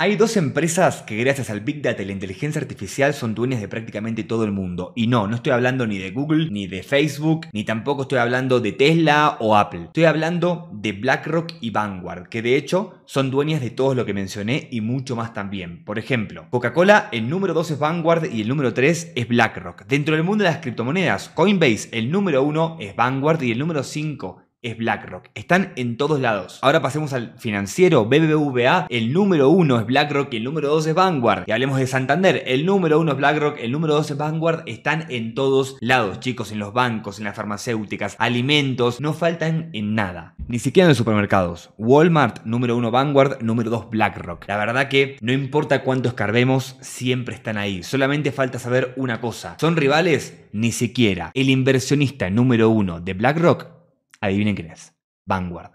Hay dos empresas que gracias al Big Data y la inteligencia artificial son dueñas de prácticamente todo el mundo. Y no, no estoy hablando ni de Google, ni de Facebook, ni tampoco estoy hablando de Tesla o Apple. Estoy hablando de BlackRock y Vanguard, que de hecho son dueñas de todo lo que mencioné y mucho más también. Por ejemplo, Coca-Cola, el número 2 es Vanguard y el número 3 es BlackRock. Dentro del mundo de las criptomonedas, Coinbase, el número 1 es Vanguard y el número 5 es BlackRock. Están en todos lados. Ahora pasemos al financiero BBVA. El número uno es BlackRock y el número dos es Vanguard. Y hablemos de Santander. El número uno es BlackRock, el número dos es Vanguard. Están en todos lados, chicos. En los bancos, en las farmacéuticas, alimentos. No faltan en nada. Ni siquiera en los supermercados. Walmart, número uno Vanguard, número dos BlackRock. La verdad que no importa cuánto escarbemos, siempre están ahí. Solamente falta saber una cosa. ¿Son rivales? Ni siquiera. El inversionista número uno de BlackRock Adivinen quién es. Vanguard.